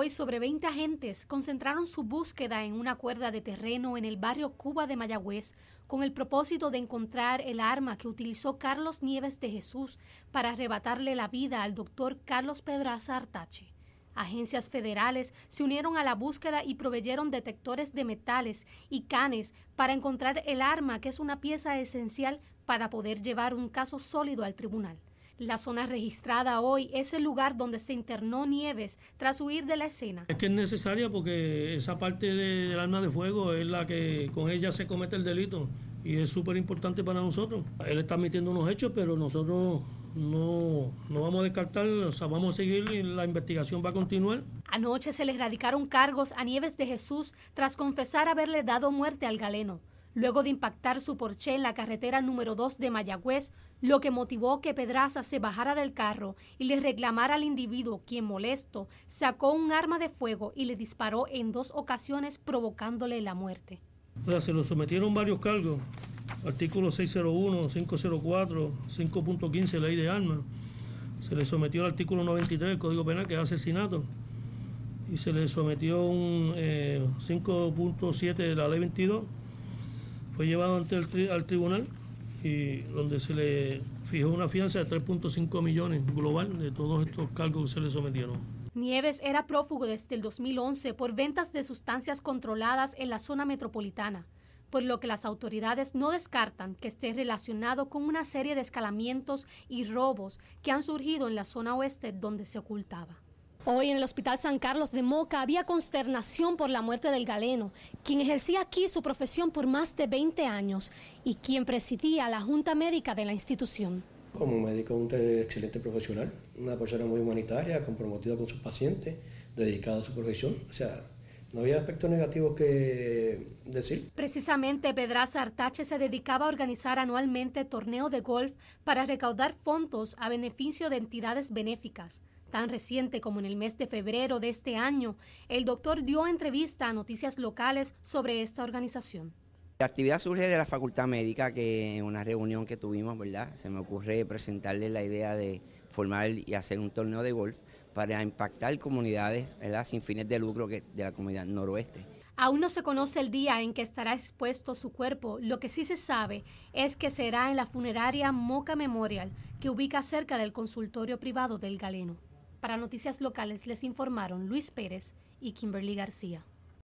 Hoy sobre 20 agentes concentraron su búsqueda en una cuerda de terreno en el barrio Cuba de Mayagüez con el propósito de encontrar el arma que utilizó Carlos Nieves de Jesús para arrebatarle la vida al doctor Carlos Pedraza Artache. Agencias federales se unieron a la búsqueda y proveyeron detectores de metales y canes para encontrar el arma que es una pieza esencial para poder llevar un caso sólido al tribunal. La zona registrada hoy es el lugar donde se internó Nieves tras huir de la escena. Es que es necesaria porque esa parte del arma de fuego es la que con ella se comete el delito y es súper importante para nosotros. Él está admitiendo unos hechos, pero nosotros no, no vamos a descartar, vamos a seguir y la investigación va a continuar. Anoche se le erradicaron cargos a Nieves de Jesús tras confesar haberle dado muerte al galeno luego de impactar su Porsche en la carretera número 2 de Mayagüez, lo que motivó que Pedraza se bajara del carro y le reclamara al individuo, quien molesto, sacó un arma de fuego y le disparó en dos ocasiones provocándole la muerte. se lo sometieron varios cargos, artículo 601, 504, 5.15, ley de armas. Se le sometió el artículo 93 del Código Penal, que es asesinato y se le sometió un 5.7 eh, de la ley 22 fue llevado ante el tribunal y donde se le fijó una fianza de 3.5 millones global de todos estos cargos que se le sometieron. Nieves era prófugo desde el 2011 por ventas de sustancias controladas en la zona metropolitana, por lo que las autoridades no descartan que esté relacionado con una serie de escalamientos y robos que han surgido en la zona oeste donde se ocultaba. Hoy en el Hospital San Carlos de Moca había consternación por la muerte del galeno, quien ejercía aquí su profesión por más de 20 años y quien presidía la Junta Médica de la institución. Como médico, un excelente profesional, una persona muy humanitaria, comprometida con sus pacientes, dedicada a su profesión. O sea, no había aspectos negativos que decir. Precisamente, Pedraza Artache se dedicaba a organizar anualmente torneos de golf para recaudar fondos a beneficio de entidades benéficas. Tan reciente como en el mes de febrero de este año, el doctor dio entrevista a noticias locales sobre esta organización. La actividad surge de la Facultad Médica, que en una reunión que tuvimos, ¿verdad? Se me ocurre presentarle la idea de formar y hacer un torneo de golf para impactar comunidades sin fines de lucro de la comunidad noroeste. Aún no se conoce el día en que estará expuesto su cuerpo. Lo que sí se sabe es que será en la funeraria Moca Memorial, que ubica cerca del consultorio privado del Galeno. Para Noticias Locales les informaron Luis Pérez y Kimberly García.